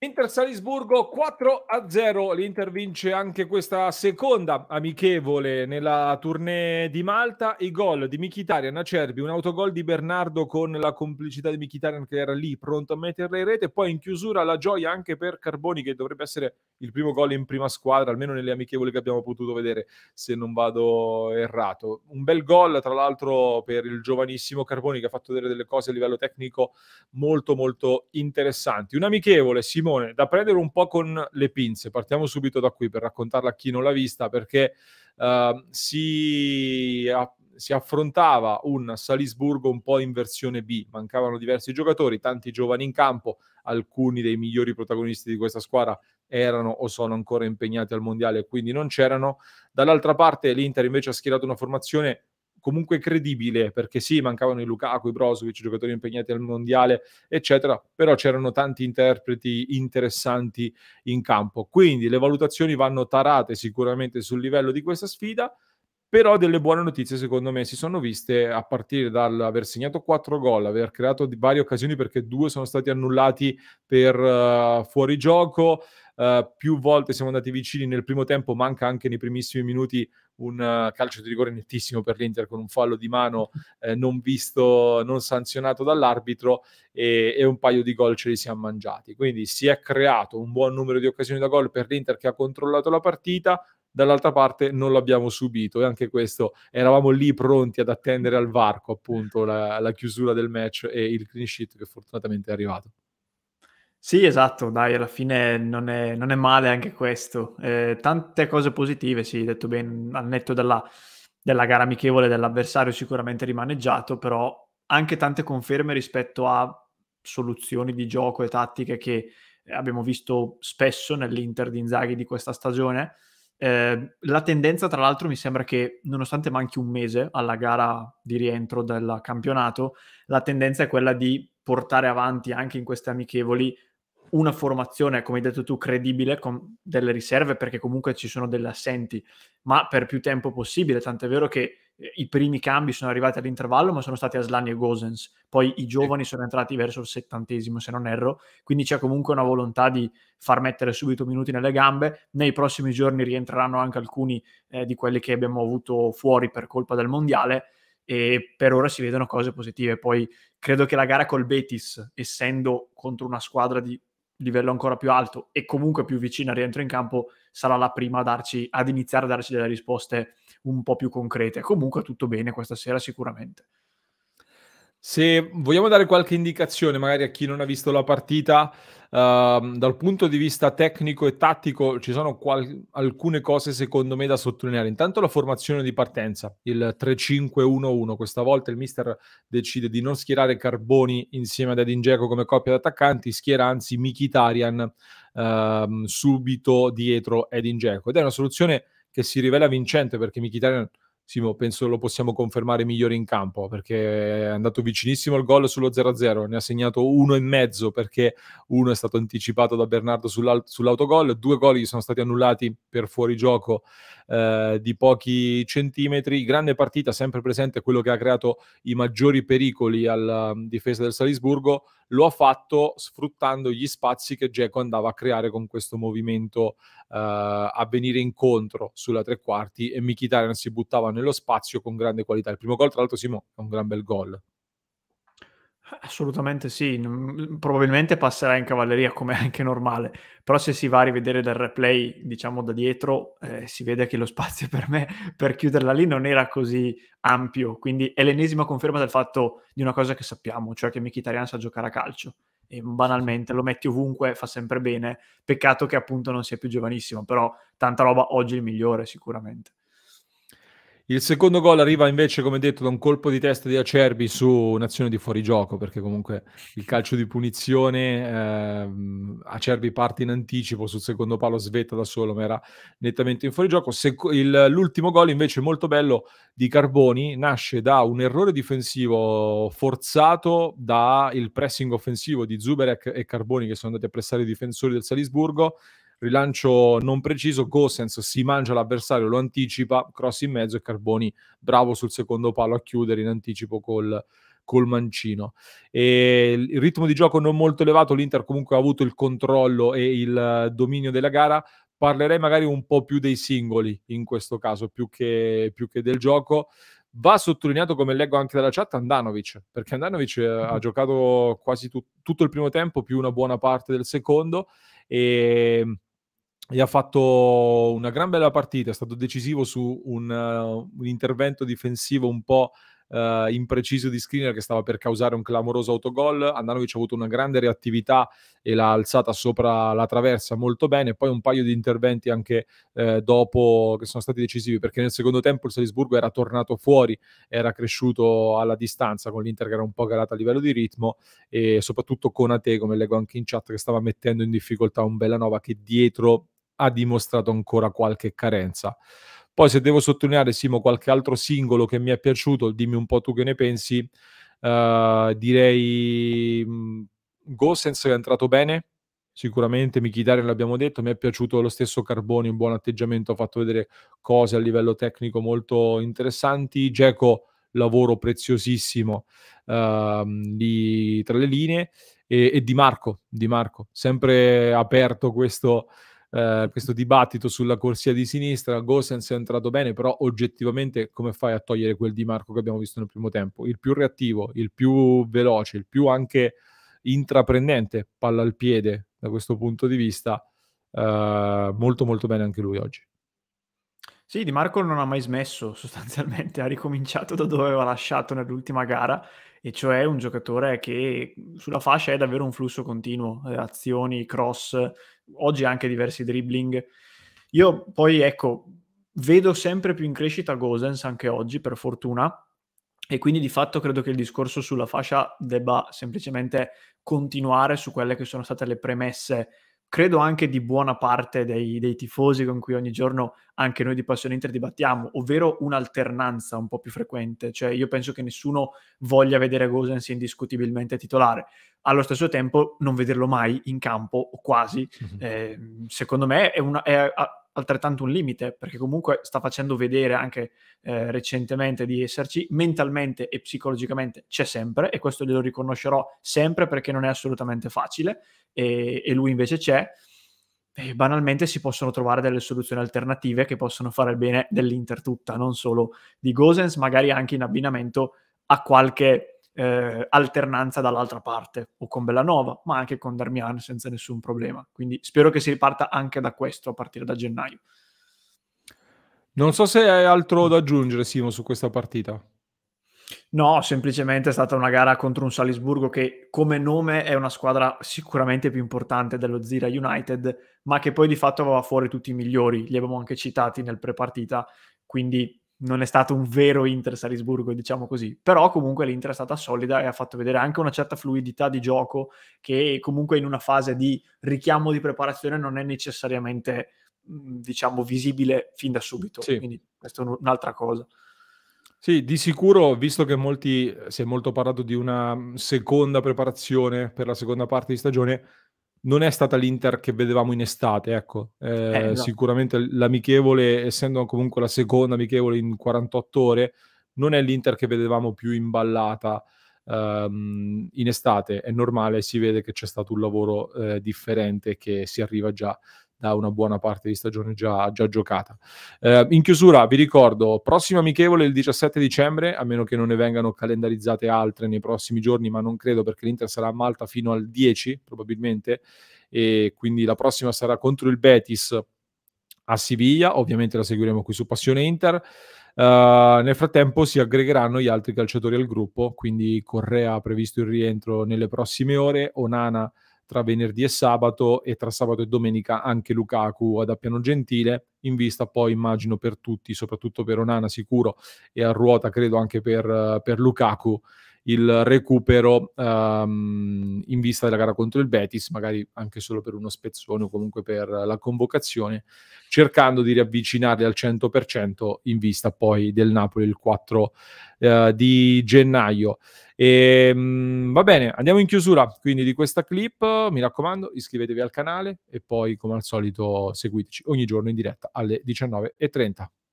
Inter Salisburgo 4 a 0, l'Inter vince anche questa seconda amichevole nella tournée di Malta, i gol di Michitarian Acerbi, un autogol di Bernardo con la complicità di Michitarian che era lì pronto a metterla in rete, poi in chiusura la gioia anche per Carboni che dovrebbe essere il primo gol in prima squadra, almeno nelle amichevole che abbiamo potuto vedere se non vado errato. Un bel gol tra l'altro per il giovanissimo Carboni che ha fatto vedere delle cose a livello tecnico molto molto interessanti. Un amichevole, Simone Simone, da prendere un po' con le pinze, partiamo subito da qui per raccontarla a chi non l'ha vista, perché uh, si, a, si, affrontava un Salisburgo un po' in versione B, mancavano diversi giocatori, tanti giovani in campo, alcuni dei migliori protagonisti di questa squadra erano o sono ancora impegnati al mondiale, quindi non c'erano. Dall'altra parte l'Inter invece ha schierato una formazione comunque credibile, perché sì, mancavano i Lukaku, i Brozovic, giocatori impegnati al mondiale, eccetera, però c'erano tanti interpreti interessanti in campo. Quindi le valutazioni vanno tarate sicuramente sul livello di questa sfida però delle buone notizie secondo me si sono viste a partire dall'aver segnato quattro gol, aver creato varie occasioni perché due sono stati annullati per uh, eh, fuorigioco, uh, eh, più volte siamo andati vicini nel primo tempo, manca anche nei primissimi minuti un uh, calcio di rigore nettissimo per l'Inter con un fallo di mano eh, non visto, non sanzionato dall'arbitro e, e, un paio di gol ce li siamo mangiati. Quindi si è creato un buon numero di occasioni da gol per l'Inter che ha controllato la partita, dall'altra parte non l'abbiamo subito e anche questo eravamo lì pronti ad attendere al varco appunto la, la chiusura del match e il clean sheet che fortunatamente è arrivato. Sì, esatto, dai, alla fine non è, non è male anche questo. Eh, tante cose positive, sì, detto bene, al netto della, della gara amichevole dell'avversario sicuramente rimaneggiato, però anche tante conferme rispetto a soluzioni di gioco e tattiche che abbiamo visto spesso nell'Inter di Inzaghi di questa stagione Ehm, la tendenza, tra l'altro, mi sembra che nonostante manchi un mese alla gara di rientro del campionato, la tendenza è quella di portare avanti anche in queste amichevoli una formazione, come hai detto tu, credibile con delle riserve perché comunque ci sono delle assenti, ma per più tempo possibile, tant'è vero che eh, i primi cambi sono arrivati all'intervallo, ma sono stati Aslani e Gosens. Poi i giovani sono entrati verso il settantesimo, se non erro. Quindi c'è comunque una volontà di far mettere subito minuti nelle gambe. Nei prossimi giorni rientreranno anche alcuni eh, di quelli che abbiamo avuto fuori per colpa del mondiale. E per ora si vedono cose positive. Poi credo che la gara col Betis, essendo contro una squadra di livello ancora più alto e comunque più vicino al rientro in campo, sarà la prima darci, ad iniziare a darci delle risposte un po' più concrete. Comunque tutto bene questa sera sicuramente. Se vogliamo dare qualche indicazione magari a chi non ha visto la partita, Ehm, dal punto di vista tecnico e tattico ci sono qual- alcune cose secondo me da sottolineare. Intanto la formazione di partenza, il 3-5-1-1. Questa volta il mister decide di non schierare Carboni insieme ad Edin Dzeko come coppia d'attaccanti, schiera anzi Mikitarian ehm, subito dietro Edin Dzeko. Ed è una soluzione che si rivela vincente perché Mikitarian Simo, penso lo possiamo confermare migliore in campo perché è andato vicinissimo al gol sullo 0-0, ne ha segnato uno e mezzo perché uno è stato anticipato da Bernardo sull'autogol, due gol gli sono stati annullati per fuorigioco eh, di pochi centimetri. Grande partita, sempre presente quello che ha creato i maggiori pericoli alla mm, difesa del Salisburgo. Lo ha fatto sfruttando gli spazi che Geco andava a creare con questo movimento eh, a venire incontro sulla tre quarti e Mkhitaryan si buttava nello spazio con grande qualità. Il primo gol, tra l'altro, Simo, è un gran bel gol. Assolutamente sì, probabilmente passerà in cavalleria come è anche normale, però se si va a rivedere dal replay, diciamo da dietro, eh, si vede che lo spazio per me per chiuderla lì non era così ampio, quindi è l'ennesima conferma del fatto di una cosa che sappiamo, cioè che Mkhitaryan sa giocare a calcio e banalmente lo metti ovunque, fa sempre bene, peccato che appunto non sia più giovanissimo, però tanta roba oggi è il migliore sicuramente. Il secondo gol arriva invece, come detto, da un colpo di testa di Acerbi su un'azione di fuorigioco, perché comunque il calcio di punizione, ehm, Acerbi parte in anticipo sul secondo palo, svetta da solo, ma era nettamente in fuorigioco. Seco- il, l'ultimo gol invece molto bello di Carboni nasce da un errore difensivo forzato dal pressing offensivo di Zuberek e Carboni che sono andati a pressare i difensori del Salisburgo rilancio non preciso, Gosens si mangia l'avversario, lo anticipa, cross in mezzo e Carboni bravo sul secondo palo a chiudere in anticipo col, col mancino. E il ritmo di gioco non molto elevato, l'Inter comunque ha avuto il controllo e il dominio della gara, parlerei magari un po' più dei singoli in questo caso, più che, più che del gioco. Va sottolineato, come leggo anche dalla chat, Andanovic, perché Andanovic eh, ha mm-hmm. giocato quasi tu- tutto il primo tempo, più una buona parte del secondo, e ehm, e ha fatto una gran bella partita, è stato decisivo su un, uh, un intervento difensivo un po' uh, impreciso di Screener che stava per causare un clamoroso autogol, Andanovic ha avuto una grande reattività e l'ha alzata sopra la traversa molto bene, poi un paio di interventi anche uh, dopo che sono stati decisivi perché nel secondo tempo il Salisburgo era tornato fuori, era cresciuto alla distanza con l'Inter che era un po' calata a livello di ritmo e soprattutto con Ate, come leggo anche in chat, che stava mettendo in difficoltà un Bellanova che dietro ha dimostrato ancora qualche carenza. Poi se devo sottolineare, Simo, qualche altro singolo che mi è piaciuto, dimmi un po' tu che ne pensi, uh, direi mm, Gossens è entrato bene, sicuramente Michidari l'abbiamo detto, mi è piaciuto lo stesso Carboni, un buon atteggiamento, ha fatto vedere cose a livello tecnico molto interessanti, Geco lavoro preziosissimo uh, ehm, di, tra le linee e, e di, Marco, di Marco, sempre aperto questo, eh, questo dibattito sulla corsia di sinistra, Gosens è entrato bene, però oggettivamente come fai a togliere quel di Marco che abbiamo visto nel primo tempo? Il più reattivo, il più veloce, il più anche intraprendente, palla al piede da questo punto di vista, eh, molto molto bene anche lui oggi. Sì, Di Marco non ha mai smesso sostanzialmente, ha ricominciato da dove aveva lasciato nell'ultima gara, e cioè un giocatore che sulla fascia è davvero un flusso continuo, eh, azioni, cross, oggi anche diversi dribbling. Io poi ecco, vedo sempre più in crescita Gosens anche oggi, per fortuna, e quindi di fatto credo che il discorso sulla fascia debba semplicemente continuare su quelle che sono state le premesse credo anche di buona parte dei, dei, tifosi con cui ogni giorno anche noi di Passione Inter dibattiamo, ovvero un'alternanza un po' più frequente, cioè io penso che nessuno voglia vedere Gosens indiscutibilmente titolare, allo stesso tempo non vederlo mai in campo o quasi, eh, secondo me è, una, è, altrettanto un limite, perché comunque sta facendo vedere anche eh, recentemente di esserci, mentalmente e psicologicamente c'è sempre, e questo glielo riconoscerò sempre perché non è assolutamente facile, e, e lui invece c'è. E banalmente si possono trovare delle soluzioni alternative che possono fare il bene dell'Inter tutta, non solo di Gosens, magari anche in abbinamento a qualche eh, alternanza dall'altra parte, o con Bellanova, ma anche con Darmian senza nessun problema. Quindi spero che si riparta anche da questo a partire da gennaio. Non so se hai altro da aggiungere, Simo, su questa partita. No, semplicemente è stata una gara contro un Salisburgo che come nome è una squadra sicuramente più importante dello Zira United, ma che poi di fatto aveva fuori tutti i migliori, li abbiamo anche citati nel pre-partita, quindi non è stato un vero Inter Salisburgo, diciamo così, però comunque l'Inter è stata solida e ha fatto vedere anche una certa fluidità di gioco che comunque in una fase di richiamo di preparazione non è necessariamente mm, diciamo visibile fin da subito, sì. quindi questa è un'altra cosa. Sì, di sicuro, visto che molti, eh, si è molto parlato di una mm, seconda preparazione per la seconda parte di stagione, non è stata l'Inter che vedevamo in estate, ecco. Eh, eh, no. Esatto. Sicuramente l'amichevole, essendo comunque la seconda amichevole in 48 ore, non è l'Inter che vedevamo più imballata ehm, in estate. È normale, si vede che c'è stato un lavoro eh, differente che si arriva già da una buona parte di stagione già, già giocata. Eh, in chiusura vi ricordo, prossima amichevole il 17 dicembre, a meno che non ne vengano calendarizzate altre nei prossimi giorni, ma non credo perché l'Inter sarà a Malta fino al 10 probabilmente, e quindi la prossima sarà contro il Betis a Siviglia, ovviamente la seguiremo qui su Passione Inter. Uh, nel frattempo si aggregheranno gli altri calciatori al gruppo, quindi Correa ha previsto il rientro nelle prossime ore, Onana tra venerdì e sabato e tra sabato e domenica anche Lukaku ad Appiano Gentile in vista poi immagino per tutti soprattutto per Onana sicuro e a ruota credo anche per, per Lukaku il recupero um, in vista della gara contro il Betis, magari anche solo per uno spezzone o comunque per la convocazione, cercando di riavvicinarli al 100% in vista poi del Napoli il 4 uh, eh, di gennaio. E, ehm, mh, va bene, andiamo in chiusura quindi di questa clip. Mi raccomando, iscrivetevi al canale e poi, come al solito, seguiteci ogni giorno in diretta alle 19.30.